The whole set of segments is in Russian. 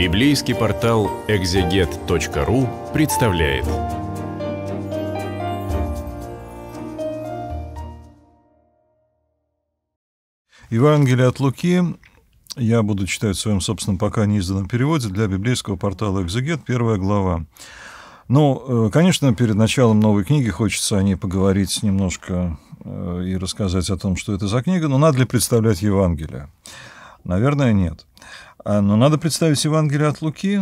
Библейский портал экзегет.ру представляет. Евангелие от Луки. Я буду читать в своем собственном пока неизданном переводе для библейского портала «Экзегет», первая глава. Ну, э, конечно, перед началом новой книги хочется о ней поговорить немножко э, и рассказать о том, что это за книга, но надо ли представлять Евангелие? Наверное, нет. А, но надо представить Евангелие от Луки.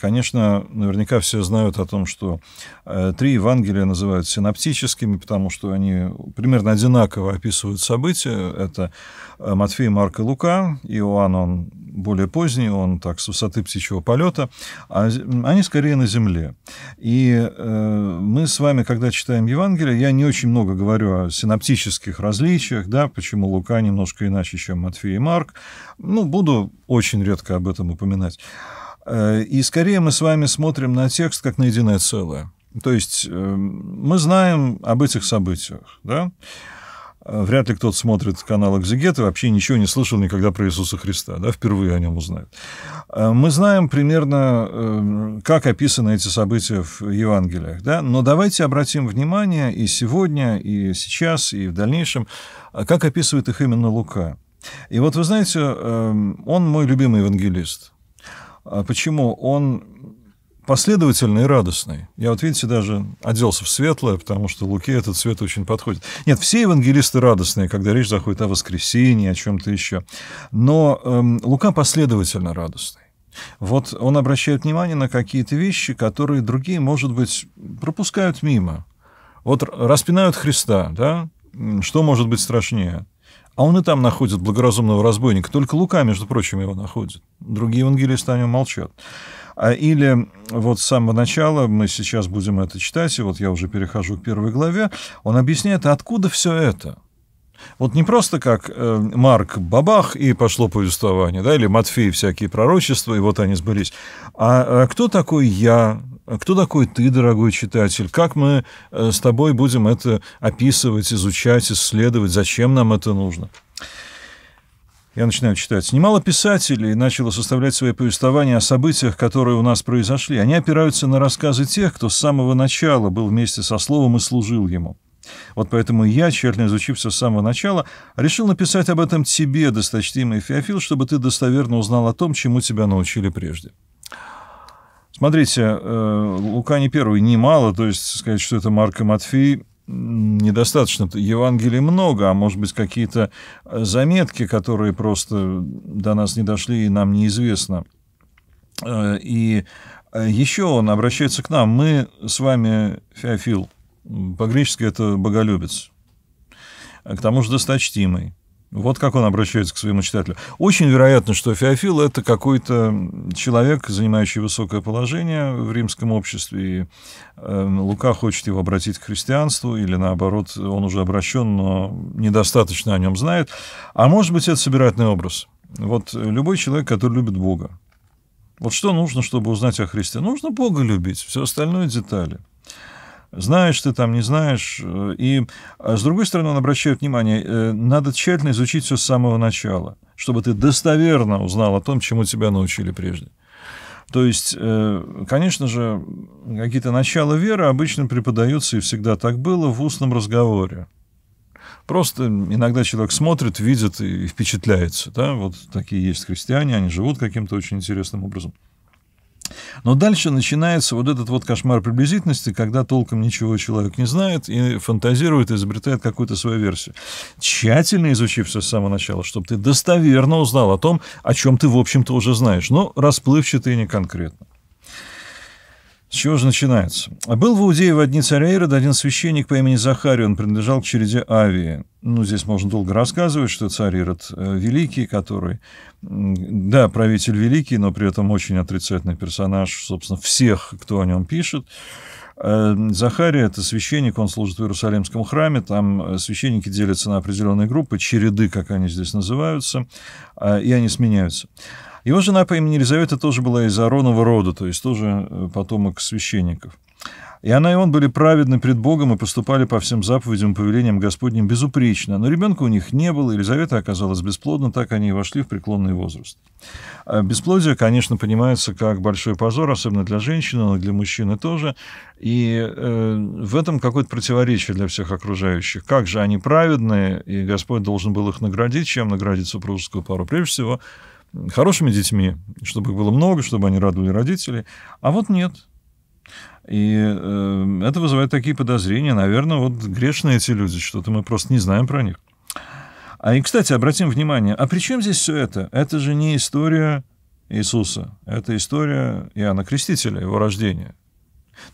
Конечно, наверняка все знают о том, что э, три Евангелия называют синаптическими, потому что они примерно одинаково описывают события. Это э, Матфей, Марк и Лука. Иоанн, он более поздний, он так с высоты птичьего полета, а они скорее на земле. И э, мы с вами, когда читаем Евангелие, я не очень много говорю о синаптических различиях, да, почему Лука немножко иначе, чем Матфей и Марк. Ну, буду очень редко об этом упоминать. Э, и скорее мы с вами смотрим на текст как на единое целое. То есть э, мы знаем об этих событиях, да? Э, вряд ли кто-то смотрит канал «Экзегет» и вообще ничего не слышал никогда про Иисуса Христа, да, впервые о нем узнает. Э, мы знаем примерно, э, как описаны эти события в Евангелиях, да, но давайте обратим внимание и сегодня, и сейчас, и в дальнейшем, как описывает их именно Лука. И вот вы знаете, он мой любимый евангелист. А почему? Он последовательный и радостный. Я вот, видите, даже оделся в светлое, потому что Луке этот цвет очень подходит. Нет, все евангелисты радостные, когда речь заходит о воскресении, о чем-то еще. Но эм, Лука последовательно радостный. Вот он обращает внимание на какие-то вещи, которые другие, может быть, пропускают мимо. Вот распинают Христа, да? Что может быть страшнее? А он и там находит благоразумного разбойника. Только Лука, между прочим, его находит. Другие евангелисты о нем молчат. А, или вот с самого начала, мы сейчас будем это читать, и вот я уже перехожу к первой главе, он объясняет, откуда все это. Вот не просто как э, Марк Бабах и пошло повествование, да, или Матфей всякие пророчества, и вот они сбылись. А, а кто такой я? Кто такой ты, дорогой читатель? Как мы э, с тобой будем это описывать, изучать, исследовать? Зачем нам это нужно? Я начинаю читать. Немало писателей начала составлять свои повествования о событиях, которые у нас произошли. Они опираются на рассказы тех, кто с самого начала был вместе со словом и служил ему. Вот поэтому я, тщательно изучив все с самого начала, решил написать об этом тебе, досточтимый Феофил, чтобы ты достоверно узнал о том, чему тебя научили прежде. Смотрите, э, Лука не первый, немало, то есть сказать, что это Марк и Матфей, недостаточно. Евангелий много, а может быть, какие-то э, заметки, которые просто до нас не дошли и нам неизвестно. Э, и э, еще он обращается к нам. Мы с вами феофил. По-гречески это боголюбец. А к тому же досточтимый. Вот как он обращается к своему читателю. Очень вероятно, что Феофил — это какой-то человек, занимающий высокое положение в римском обществе, и э, Лука хочет его обратить к христианству, или наоборот, он уже обращен, но недостаточно о нем знает. А может быть, это собирательный образ. Вот любой человек, который любит Бога. Вот что нужно, чтобы узнать о Христе? Нужно Бога любить, все остальное — детали знаешь ты там, не знаешь. Э, и, а с другой стороны, он обращает внимание, э, надо тщательно изучить все с самого начала, чтобы ты достоверно узнал о том, чему тебя научили прежде. То есть, э, конечно же, какие-то начала веры обычно преподаются, и всегда так было, в устном разговоре. Просто иногда человек смотрит, видит и впечатляется. Да? Вот такие есть христиане, они живут каким-то очень интересным образом. Но дальше начинается вот этот вот кошмар приблизительности, когда толком ничего человек не знает и фантазирует, изобретает какую-то свою версию. Тщательно изучив все с самого начала, чтобы ты достоверно узнал о том, о чем ты, в общем-то, уже знаешь, но расплывчато и не конкретно. С чего же начинается? Был в Иудее в одни царя Ирода один священник по имени Захарий, он принадлежал к череде Авии. Ну, здесь можно долго рассказывать, что царь Ирод э, великий, который, да, правитель великий, но при этом очень отрицательный персонаж, собственно, всех, кто о нем пишет. Э, Захария – это священник, он служит в Иерусалимском храме, там э, священники делятся на определенные группы, череды, как они здесь называются, и они сменяются. Его жена по имени Елизавета тоже была из Аронова рода, то есть тоже э, потомок священников. И она и он были праведны пред Богом и поступали по всем заповедям и повелениям Господним безупречно. Но ребенка у них не было, Елизавета оказалась бесплодна, так они и вошли в преклонный возраст. Э, бесплодие, конечно, понимается как большой позор, особенно для женщины, но для мужчины тоже. И э, в этом какое-то противоречие для всех окружающих. Как же они праведные, и Господь должен был их наградить. Чем наградить супружескую пару? Прежде всего, хорошими детьми, чтобы их было много, чтобы они радовали родителей. А вот нет. И э, это вызывает такие подозрения. Наверное, вот грешные эти люди, что-то мы просто не знаем про них. А и, кстати, обратим внимание, а при чем здесь все это? Это же не история Иисуса, это история Иоанна Крестителя, его рождения.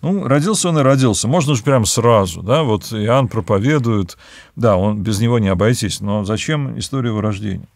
Ну, родился он и родился. Можно же прямо сразу, да, вот Иоанн проповедует, да, он без него не обойтись, но зачем история его рождения?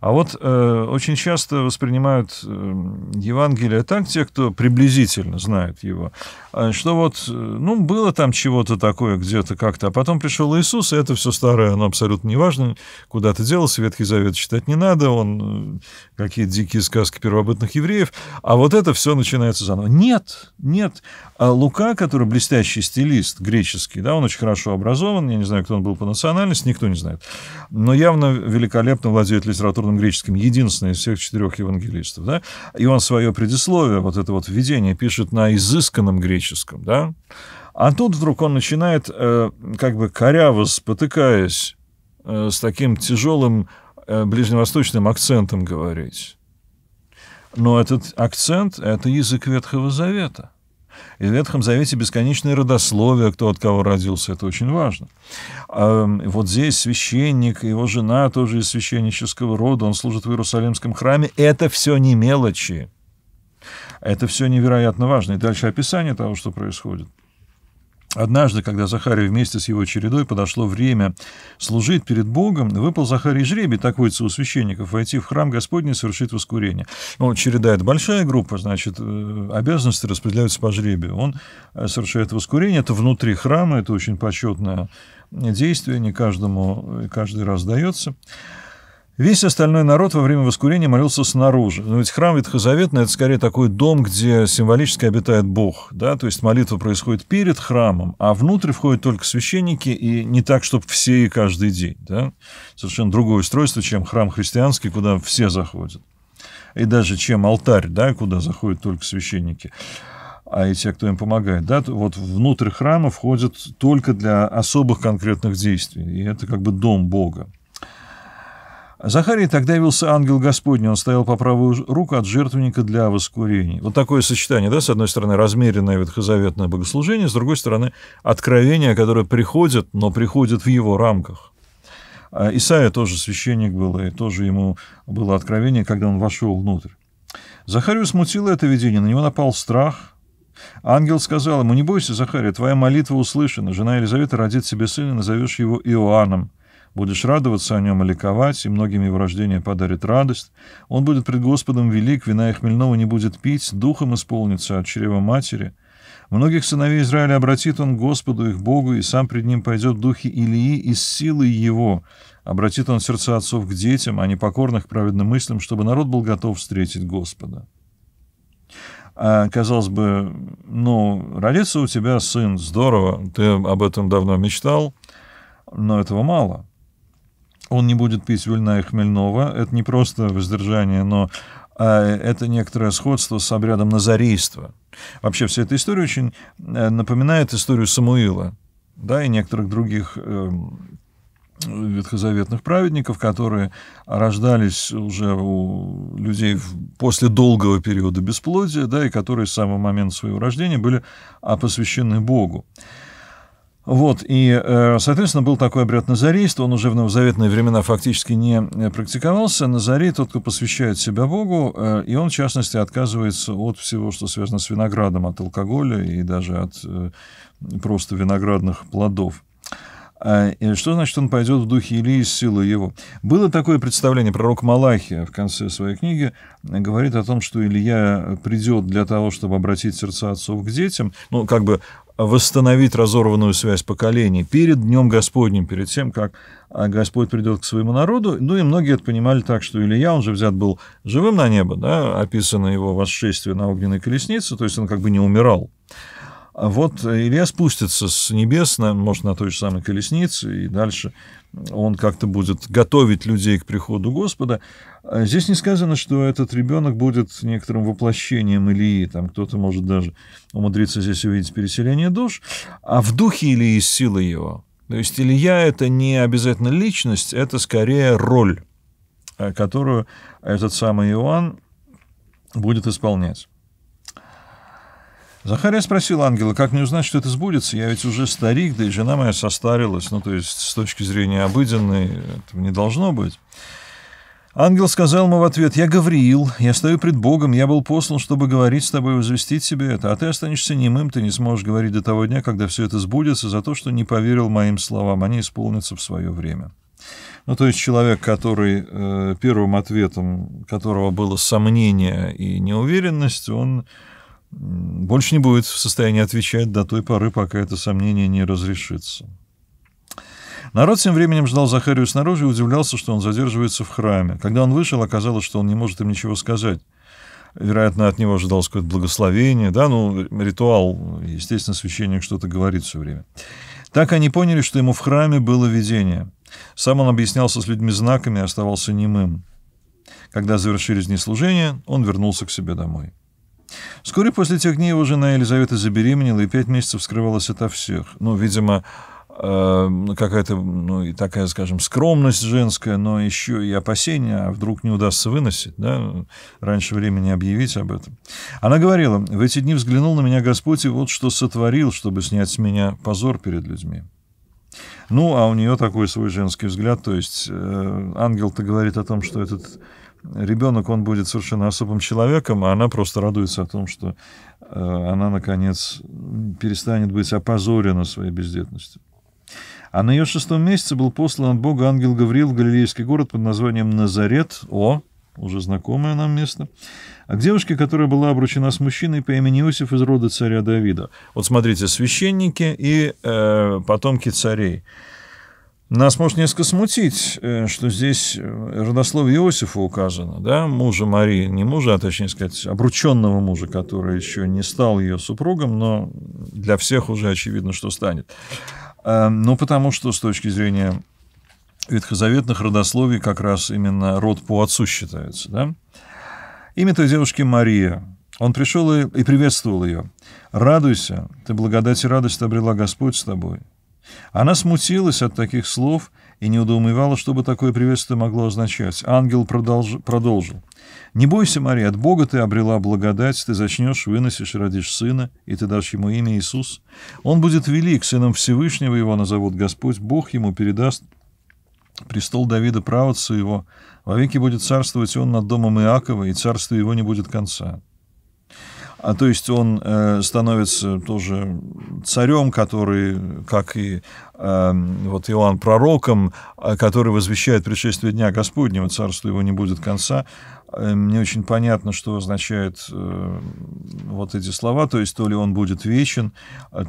А вот э, очень часто воспринимают э, Евангелие так те, кто приблизительно знает его, э, что вот, э, ну, было там чего-то такое где-то как-то, а потом пришел Иисус, и это все старое, оно абсолютно неважно, куда ты делся, Ветхий Завет читать не надо, он э, какие дикие сказки первобытных евреев, а вот это все начинается заново. Нет, нет. А Лука, который блестящий стилист греческий, да, он очень хорошо образован, я не знаю, кто он был по национальности, никто не знает, но явно великолепно владеет литературой родом греческим, единственный из всех четырех евангелистов, да, и он свое предисловие, вот это вот введение, пишет на изысканном греческом, да, а тут вдруг он начинает, э, как бы коряво спотыкаясь, э, с таким тяжелым э, ближневосточным акцентом говорить. Но этот акцент – это язык Ветхого Завета – и в Ветхом Завете бесконечное родословие, кто от кого родился, это очень важно. А вот здесь священник, его жена тоже из священнического рода, он служит в Иерусалимском храме. Это все не мелочи. Это все невероятно важно. И дальше описание того, что происходит. Однажды, когда Захарию вместе с его чередой подошло время служить перед Богом, выпал Захарий жребий, так водится у священников, войти в храм Господний и совершить воскурение. Ну, череда — это большая группа, значит, э, обязанности распределяются по жребию. Он э, совершает воскурение, это внутри храма, это очень почетное действие, не каждому э, каждый раз дается. Весь остальной народ во время воскурения молился снаружи. Но ведь храм Ветхозаветный – это скорее такой дом, где символически обитает Бог. Да? То есть молитва происходит перед храмом, а внутрь входят только священники, и не так, чтобы все и каждый день. Да? Совершенно другое устройство, чем храм христианский, куда все заходят. И даже чем алтарь, да, куда заходят только священники а и те, кто им помогает, да, вот внутрь храма входят только для особых конкретных действий. И это как бы дом Бога. Захарий тогда явился ангел Господний, он стоял по правую руку от жертвенника для воскурений. Вот такое сочетание, да, с одной стороны, размеренное ветхозаветное богослужение, с другой стороны, откровение, которое приходит, но приходит в его рамках. А Исаия тоже священник был, и тоже ему было откровение, когда он вошел внутрь. Захарию смутило это видение, на него напал страх. Ангел сказал ему, «Не бойся, Захария, твоя молитва услышана, жена Елизавета родит себе сына, назовешь его Иоанном». Будешь радоваться о нем и ликовать, и многим его рождение подарит радость. Он будет пред Господом велик, вина и хмельного не будет пить, духом исполнится от чрева матери. Многих сыновей Израиля обратит он Господу их Богу, и сам пред ним пойдет духи Илии из силы его. Обратит он сердца отцов к детям, а не покорных праведным мыслям, чтобы народ был готов встретить Господа. А, казалось бы, ну, родится у тебя сын, здорово, ты об этом давно мечтал, но этого мало он не будет пить вина и хмельного. Это не просто воздержание, но а, это некоторое сходство с обрядом назарейства. Вообще вся эта история очень э, напоминает историю Самуила да, и некоторых других эм, ветхозаветных праведников, которые рождались уже у людей после долгого периода бесплодия, да, и которые с самого момента своего рождения были а, посвящены Богу. Вот, и, э, соответственно, был такой обряд назарейства, он уже в новозаветные времена фактически не э, практиковался. Назарей тот, кто посвящает себя Богу, э, и он, в частности, отказывается от всего, что связано с виноградом, от алкоголя и даже от просто виноградных плодов. А, что значит, он пойдет в духе Илии с силой его? Было такое представление, пророк Малахия в конце своей книги говорит о том, что Илья придет для того, чтобы обратить сердца отцов к детям. Ну, как бы восстановить разорванную связь поколений перед Днем Господним, перед тем, как а, Господь придет к своему народу. Ну и многие это понимали так, что Илья, он же взят был живым на небо, да, описано его восшествие на огненной колеснице, то есть он как бы не умирал. А вот Илья спустится с небес, на, может, на той же самой колеснице и дальше он как-то будет готовить людей к приходу Господа. А здесь не сказано, что этот ребенок будет некоторым воплощением Илии. Там кто-то может даже умудриться здесь увидеть переселение душ. А в духе Илии сила его. То есть Илья – это не обязательно личность, это скорее роль, э, которую этот самый Иоанн будет исполнять. Захария спросил ангела, как мне узнать, что это сбудется? Я ведь уже старик, да и жена моя состарилась. Ну, то есть, с точки зрения обыденной, этого не должно быть. Ангел сказал ему в ответ, «Я Гавриил, я стою пред Богом, я был послан, чтобы говорить с тобой и возвестить себе это, а ты останешься немым, ты не сможешь говорить до того дня, когда все это сбудется, за то, что не поверил моим словам, они исполнятся в свое время». Ну, то есть человек, который э, первым ответом которого было сомнение и неуверенность, он больше не будет в состоянии отвечать до той поры, пока это сомнение не разрешится. Народ тем временем ждал Захарию снаружи и удивлялся, что он задерживается в храме. Когда он вышел, оказалось, что он не может им ничего сказать. Вероятно, от него ожидалось какое-то благословение. Да, ну, ритуал, естественно, священник что-то говорит все время. Так они поняли, что ему в храме было видение. Сам он объяснялся с людьми знаками и оставался немым. Когда завершились дни служения, он вернулся к себе домой. Вскоре после тех дней его жена Елизавета забеременела и пять месяцев скрывалась ото всех. Ну, видимо, э, какая-то, ну, и такая, скажем, скромность женская, но еще и опасения, а вдруг не удастся выносить, да, раньше времени объявить об этом. Она говорила, в эти дни взглянул на меня Господь и вот что сотворил, чтобы снять с меня позор перед людьми. Ну, а у нее такой свой женский взгляд, то есть э, ангел-то говорит о том, что этот ребенок, он будет совершенно особым человеком, а она просто радуется о том, что э, она, наконец, перестанет быть опозорена своей бездетностью. А на ее шестом месяце был послан от Бога ангел Гавриил в галилейский город под названием Назарет, о, уже знакомое нам место, а к девушке, которая была обручена с мужчиной по имени Иосиф из рода царя Давида. Вот смотрите, священники и э, потомки царей – нас может несколько смутить, э, что здесь э, родословие Иосифа указано, да, мужа Марии, не мужа, а точнее сказать, обрученного мужа, который еще не стал ее супругом, но для всех уже очевидно, что станет. Э, ну, потому что с точки зрения ветхозаветных родословий как раз именно род по отцу считается, да. Имя той девушки Мария. Он пришел и приветствовал ее. «Радуйся, ты благодать и радость обрела Господь с тобой. Она смутилась от таких слов и недоумевала, что бы такое приветствие могло означать. Ангел продолж... продолжил. «Не бойся, Мария, от Бога ты обрела благодать, ты зачнешь, выносишь и родишь сына, и ты дашь ему имя Иисус. Он будет велик, сыном Всевышнего его назовут Господь, Бог ему передаст престол Давида правоца его, вовеки будет царствовать он над домом Иакова, и царство его не будет конца». А то есть он э, становится тоже царем, который, как и Эм, вот Иоанн пророком, э, который возвещает пришествие Дня Господнего, царство его не будет конца, э, мне очень понятно, что означают э, вот эти слова, то есть то ли он будет вечен,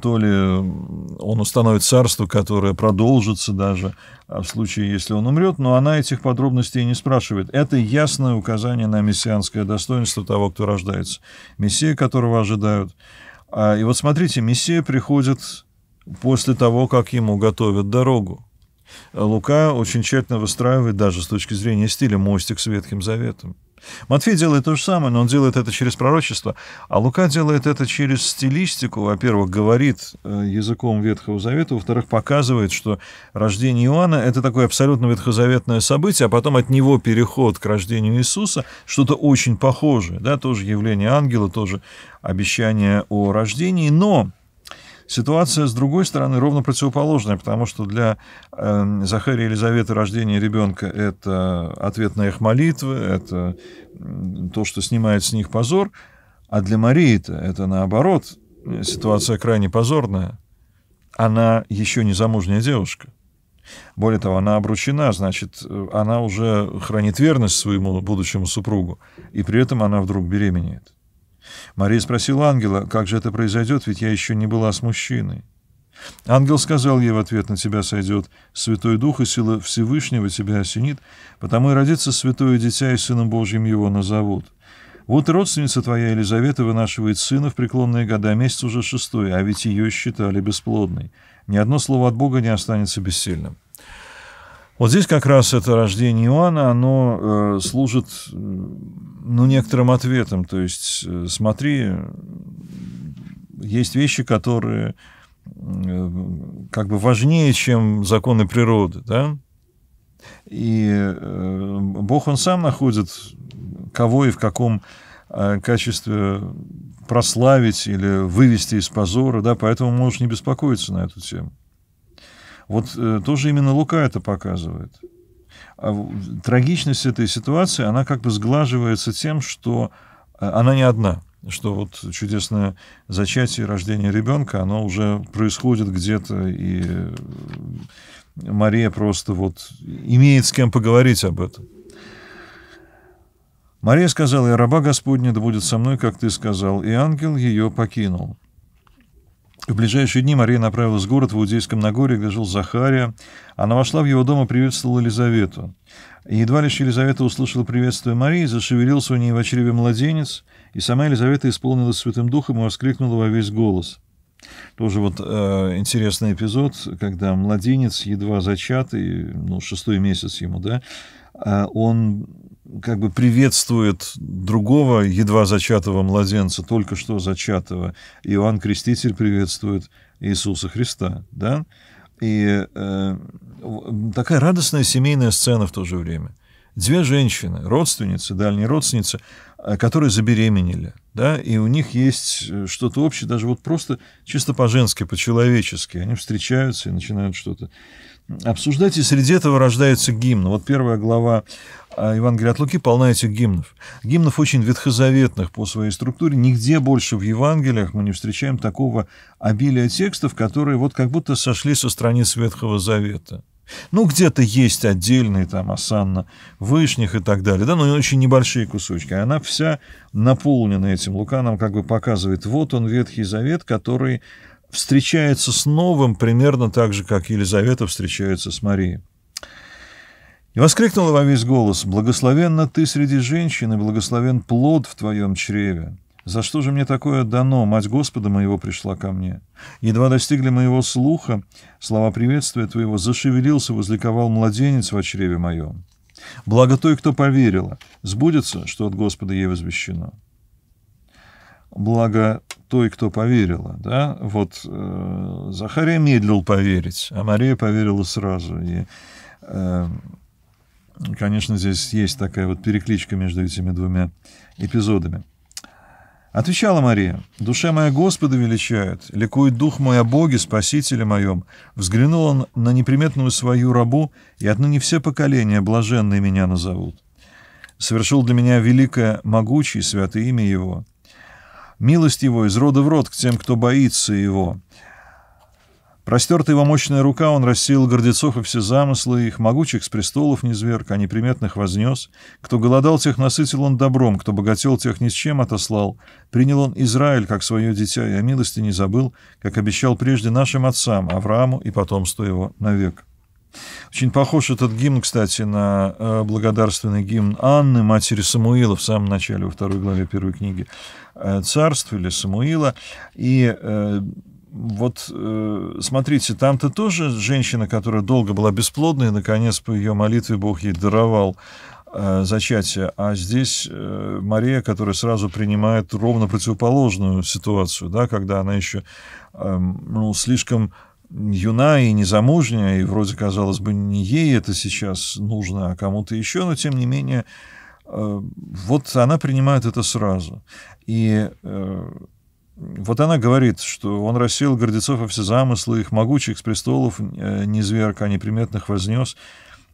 то ли он установит царство, которое продолжится даже в случае, если он умрет, но она этих подробностей не спрашивает. Это ясное указание на мессианское достоинство того, кто рождается, мессия которого ожидают. А, и вот смотрите, мессия приходит после того, как ему готовят дорогу. Лука очень тщательно выстраивает даже с точки зрения стиля мостик с Ветхим Заветом. Матфей делает то же самое, но он делает это через пророчество, а Лука делает это через стилистику. Во-первых, говорит э, языком Ветхого Завета, во-вторых, показывает, что рождение Иоанна — это такое абсолютно ветхозаветное событие, а потом от него переход к рождению Иисуса, что-то очень похожее, да, тоже явление ангела, тоже обещание о рождении, но Ситуация, с другой стороны, ровно противоположная, потому что для э, эм, Захарии Елизаветы рождение ребенка – это ответ на их молитвы, это то, что снимает с них позор, а для Марии-то это наоборот, ситуация крайне позорная. Она еще не замужняя девушка. Более того, она обручена, значит, э, она уже хранит верность своему будущему супругу, и при этом она вдруг беременеет. Мария спросила ангела, как же это произойдет, ведь я еще не была с мужчиной. Ангел сказал ей в ответ, на тебя сойдет Святой Дух, и сила Всевышнего тебя осенит, потому и родится святое дитя, и Сыном Божьим его назовут. Вот родственница твоя Елизавета вынашивает сына в преклонные года, месяц уже шестой, а ведь ее считали бесплодной. Ни одно слово от Бога не останется бессильным. Вот здесь как раз это рождение Иоанна, оно э, служит, ну, некоторым ответом. То есть, э, смотри, есть вещи, которые э, как бы важнее, чем законы природы, да? И э, Бог, Он сам находит, кого и в каком э, качестве прославить или вывести из позора, да, поэтому можешь не беспокоиться на эту тему. Вот э, тоже именно Лука это показывает. А трагичность этой ситуации, она как бы сглаживается тем, что э, она не одна, что вот чудесное зачатие и рождение ребенка, оно уже происходит где-то, и э, Мария просто вот имеет с кем поговорить об этом. Мария сказала, «Я раба Господня, да будет со мной, как ты сказал», и ангел ее покинул. В ближайшие дни Мария направилась в город в Иудейском Нагоре, где жил Захария. Она вошла в его дом и приветствовала Елизавету. И едва лишь Елизавета услышала приветствие Марии, зашевелился у нее в очреве младенец, и сама Елизавета исполнилась Святым Духом и воскликнула во весь голос. Тоже вот э, интересный эпизод, когда младенец, едва зачатый, ну, шестой месяц ему, да, э, он как бы приветствует другого едва зачатого младенца, только что зачатого. Иоанн Креститель приветствует Иисуса Христа, да? И э, такая радостная семейная сцена в то же время. Две женщины, родственницы, дальние родственницы, э, которые забеременели, да, и у них есть э, что-то общее, даже вот просто чисто по-женски, по-человечески. Они встречаются и начинают что-то обсуждать, и среди этого рождается гимн. Вот первая глава а, Евангелия от Луки полна этих гимнов. Гимнов очень ветхозаветных по своей структуре. Нигде больше в Евангелиях мы не встречаем такого обилия текстов, которые вот как будто сошли со страниц Ветхого Завета. Ну, где-то есть отдельные там Асанна, вышних и так далее, да, но очень небольшие кусочки. Она вся наполнена этим. Лука нам как бы показывает, вот он Ветхий Завет, который встречается с новым примерно так же, как Елизавета встречается с Марией. И воскликнула во весь голос, «Благословенна ты среди женщин, и благословен плод в твоем чреве. За что же мне такое дано? Мать Господа моего пришла ко мне. Едва достигли моего слуха, слова приветствия твоего, зашевелился, возликовал младенец во чреве моем. Благо той, кто поверила, сбудется, что от Господа ей возвещено» благо той, кто поверила. Да? Вот э, Захария медлил поверить, а Мария поверила сразу. И, э, конечно, здесь есть такая вот перекличка между этими двумя эпизодами. Отвечала Мария, «Душа моя Господа величает, ликует дух мой о Боге, Спасителе моем. Взглянул он на неприметную свою рабу, и отныне все поколения блаженные меня назовут. Совершил для меня великое, могучее, святое имя его» милость его из рода в род к тем, кто боится его. Простерта его мощная рука, он рассеял гордецов и все замыслы их, могучих с престолов низверг, а неприметных вознес. Кто голодал, тех насытил он добром, кто богател, тех ни с чем отослал. Принял он Израиль, как свое дитя, и о милости не забыл, как обещал прежде нашим отцам, Аврааму и потомству его навек. Очень похож этот гимн, кстати, на э, благодарственный гимн Анны, матери Самуила в самом начале, во второй главе первой книги э, «Царств» или «Самуила». И э, вот смотрите, там-то тоже женщина, которая долго была бесплодной, и, наконец, по ее молитве Бог ей даровал зачатие, а здесь Мария, которая сразу принимает ровно противоположную ситуацию, да, когда она еще эм, ну, слишком юна и незамужняя, и вроде, казалось бы, не ей это сейчас нужно, а кому-то еще, но тем не менее, э, вот она принимает это сразу. И э, вот она говорит, что он рассеял гордецов и все замыслы их могучих с престолов э, зверка а неприметных вознес.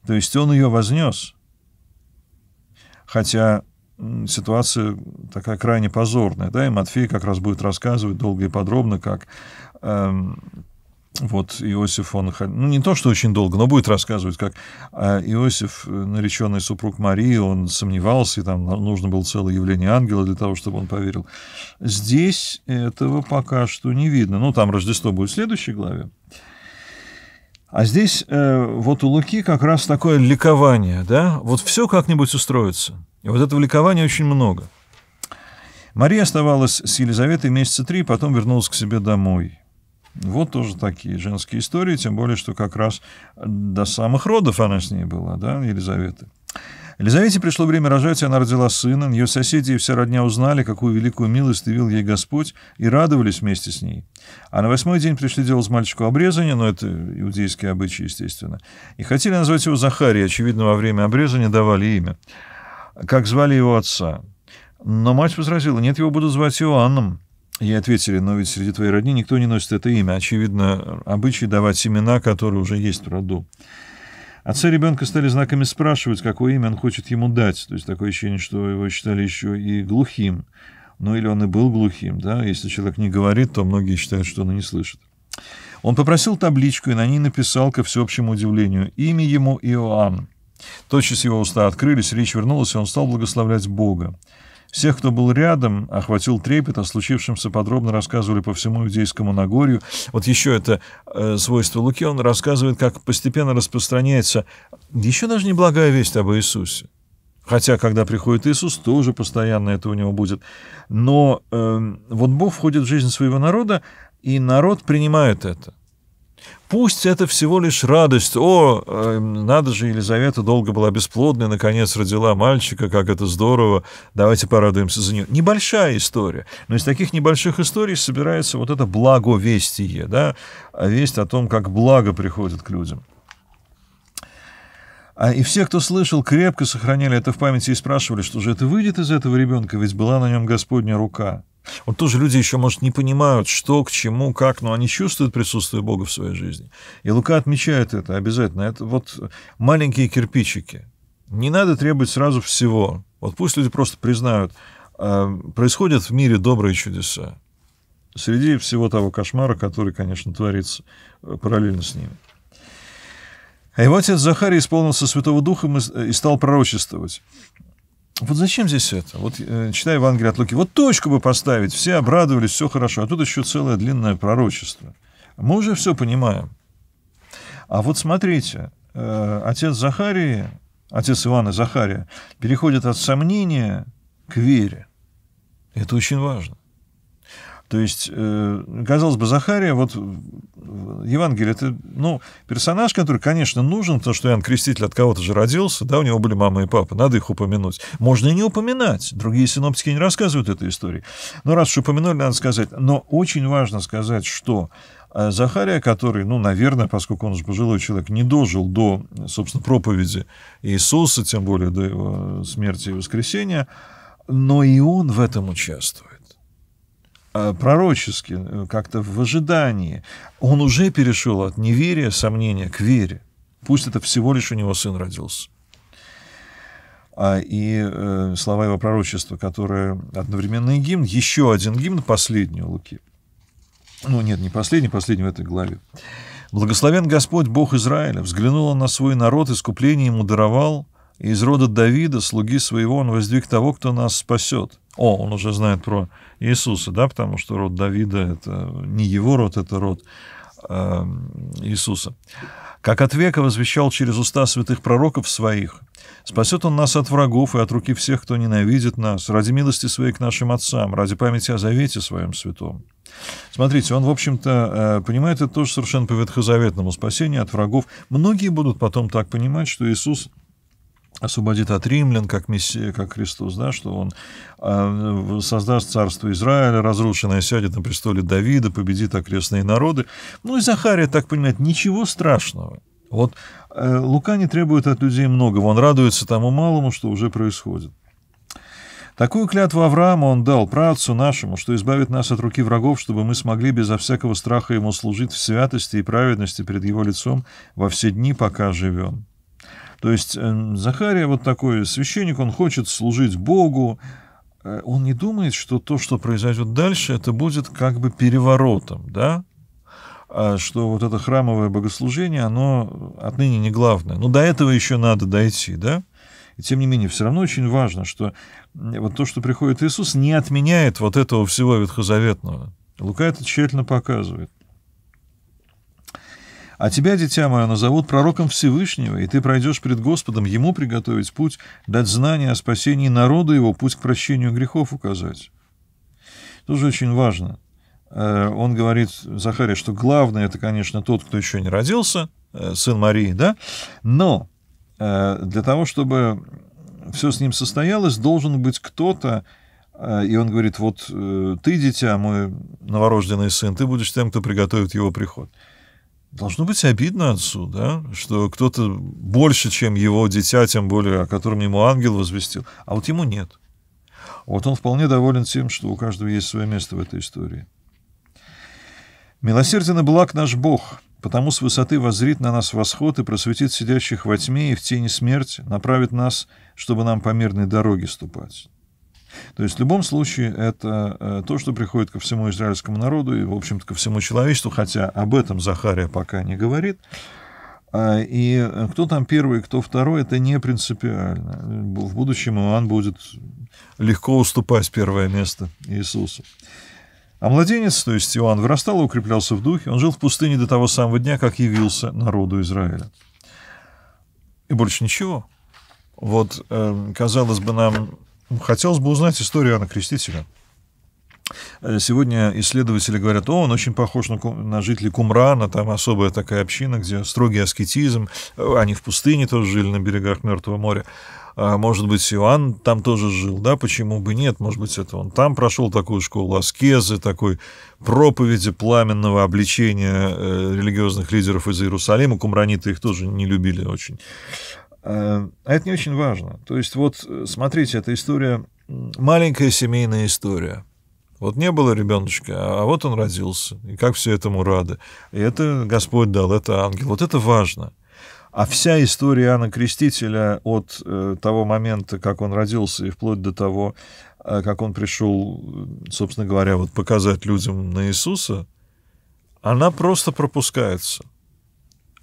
То есть он ее вознес. Хотя ситуация такая крайне позорная. Да? И Матфей как раз будет рассказывать долго и подробно, как эм, вот Иосиф, он, ну не то, что очень долго, но будет рассказывать, как а, Иосиф, э, нареченный супруг Марии, он сомневался, и там нужно было целое явление ангела для того, чтобы он поверил. Здесь этого пока что не видно. Ну, там Рождество будет в следующей главе. А здесь э, вот у Луки как раз такое ликование, да? Вот все как-нибудь устроится. И вот этого ликования очень много. Мария оставалась с Елизаветой месяца три, потом вернулась к себе домой. Вот тоже такие женские истории, тем более, что как раз до самых родов она с ней была, да, Елизавета. Елизавете пришло время рожать, и она родила сына. Ее соседи и вся родня узнали, какую великую милость явил ей Господь, и радовались вместе с ней. А на восьмой день пришли делать мальчику обрезание, но это иудейские обычаи, естественно, и хотели назвать его Захарий. Очевидно, во время обрезания давали имя. Как звали его отца? Но мать возразила, нет, его будут звать Иоанном. Ей ответили, но ведь среди твоей родни никто не носит это имя. Очевидно, обычай давать имена, которые уже есть в роду. Отца ребенка стали знаками спрашивать, какое имя он хочет ему дать. То есть такое ощущение, что его считали еще и глухим. Ну или он и был глухим, да. Если человек не говорит, то многие считают, что он и не слышит. Он попросил табличку и на ней написал, ко всеобщему удивлению, имя ему Иоанн. Тотчас его уста открылись, речь вернулась, и он стал благословлять Бога. Всех, кто был рядом, охватил трепет, о случившемся подробно рассказывали по всему Иудейскому Нагорью. Вот еще это э, свойство Луки, он рассказывает, как постепенно распространяется еще даже неблагая весть об Иисусе. Хотя, когда приходит Иисус, тоже постоянно это у него будет. Но э, вот Бог входит в жизнь своего народа, и народ принимает это. Пусть это всего лишь радость. О, э, надо же, Елизавета долго была бесплодной, наконец родила мальчика, как это здорово. Давайте порадуемся за нее. Небольшая история. Но из таких небольших историй собирается вот это благовестие, да, а весть о том, как благо приходит к людям. А и все, кто слышал, крепко сохраняли это в памяти и спрашивали, что же это выйдет из этого ребенка, ведь была на нем Господня рука. Вот тоже люди еще, может, не понимают, что, к чему, как, но они чувствуют присутствие Бога в своей жизни. И Лука отмечает это обязательно. Это вот маленькие кирпичики. Не надо требовать сразу всего. Вот пусть люди просто признают, а, происходят в мире добрые чудеса. Среди всего того кошмара, который, конечно, творится э, параллельно с ними. А его отец Захарий исполнился Святого Духа э, и стал пророчествовать. Вот зачем здесь это? Вот э, читая Евангелие от Луки, вот точку бы поставить, все обрадовались, все хорошо, а тут еще целое длинное пророчество. Мы уже все понимаем. А вот смотрите, э, отец Захарии, отец Ивана Захария, переходит от сомнения к вере. Это очень важно. То есть, э, казалось бы, Захария, вот э, Евангелие, это, ну, персонаж, который, конечно, нужен, потому что Иоанн Креститель от кого-то же родился, да, у него были мама и папа, надо их упомянуть. Можно и не упоминать, другие синоптики не рассказывают этой истории. Но раз уж упомянули, надо сказать. Но очень важно сказать, что э, Захария, который, ну, наверное, поскольку он уже пожилой человек, не дожил до, собственно, проповеди Иисуса, тем более до его смерти и воскресения, но и он в этом участвует. Э, пророчески, э, как-то в ожидании. Он уже перешел от неверия, сомнения к вере. Пусть это всего лишь у него сын родился. а И э, слова его пророчества, которые одновременный гимн, еще один гимн, последний у Луки. Ну нет, не последний, последний в этой главе. «Благословен Господь, Бог Израиля, взглянул на свой народ, искупление ему даровал, из рода Давида, слуги своего, он воздвиг того, кто нас спасет. О, он уже знает про Иисуса, да, потому что род Давида — это не его род, это род э, Иисуса. «Как от века возвещал через уста святых пророков своих, спасет он нас от врагов и от руки всех, кто ненавидит нас, ради милости своей к нашим отцам, ради памяти о завете своем святом». Смотрите, он, в общем-то, э, понимает это тоже совершенно по ветхозаветному спасению от врагов. Многие будут потом так понимать, что Иисус — освободит от римлян, как, мессия, как Христос, да, что он а, создаст царство Израиля, разрушенное сядет на престоле Давида, победит окрестные народы. Ну и Захария так понимает, ничего страшного. Вот э, Лука не требует от людей многого, он радуется тому малому, что уже происходит. Такую клятву Аврааму он дал праотцу нашему, что избавит нас от руки врагов, чтобы мы смогли безо всякого страха ему служить в святости и праведности перед его лицом во все дни, пока живем. То есть э, Захария вот такой священник, он хочет служить Богу, э, он не думает, что то, что произойдет дальше, это будет как бы переворотом, да? А что вот это храмовое богослужение, оно отныне не главное. Но до этого еще надо дойти, да? И тем не менее, все равно очень важно, что вот то, что приходит Иисус, не отменяет вот этого всего ветхозаветного. Лука это тщательно показывает. А тебя, дитя мое, назовут пророком Всевышнего, и ты пройдешь пред Господом Ему приготовить путь, дать знание о спасении народа его, путь к прощению грехов указать. Тоже очень важно. Э, он говорит, Захария, что главное, это, конечно, тот, кто еще не родился, э, сын Марии, да? Но э, для того, чтобы все с ним состоялось, должен быть кто-то, и он говорит, вот ты, дитя, мой новорожденный сын, ты будешь тем, кто приготовит его приход должно быть обидно отцу, да, что кто-то больше, чем его дитя, тем более, о котором ему ангел возвестил, а вот ему нет. Вот он вполне доволен тем, что у каждого есть свое место в этой истории. Милосерден и благ наш Бог, потому с высоты воззрит на нас восход и просветит сидящих во тьме и в тени смерти, направит нас, чтобы нам по мирной дороге ступать. То есть в любом случае это э, то, что приходит ко всему израильскому народу и, в общем-то, ко всему человечеству, хотя об этом Захария пока не говорит. А, и э, кто там первый, кто второй, это не принципиально. В будущем Иоанн будет легко уступать первое место Иисусу. А младенец, то есть Иоанн, вырастал и укреплялся в духе. Он жил в пустыне до того самого дня, как явился народу Израиля. И больше ничего. Вот, э, казалось бы, нам Хотелось бы узнать историю Иоанна Крестителя. Э, сегодня исследователи говорят, о, он очень похож на, на жителей Кумрана, там особая такая община, где строгий аскетизм, э, они в пустыне тоже жили на берегах Мертвого моря. А, может быть, Иоанн там тоже жил, да, почему бы нет, может быть, это он там прошел такую школу аскезы, такой проповеди пламенного обличения э, религиозных лидеров из Иерусалима, кумраниты их тоже не любили очень. А это не очень важно. То есть вот, э, смотрите, эта история, маленькая семейная история. Вот не было ребеночка, а вот он родился. И как все этому рады. И это Господь дал, это ангел. Вот это важно. А вся история Иоанна Крестителя от э, того момента, как он родился, и вплоть до того, э, как он пришел, собственно говоря, вот показать людям на Иисуса, она просто пропускается.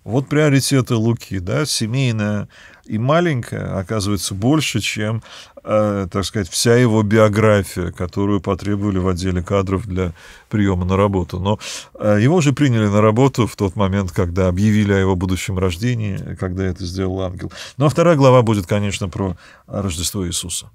Вот приоритеты Луки, да, семейная и маленькая оказывается больше, чем, э, так сказать, вся его биография, которую потребовали в отделе кадров для приема на работу. Но э, его уже приняли на работу в тот момент, когда объявили о его будущем рождении, когда это сделал ангел. Ну а вторая глава будет, конечно, про Рождество Иисуса.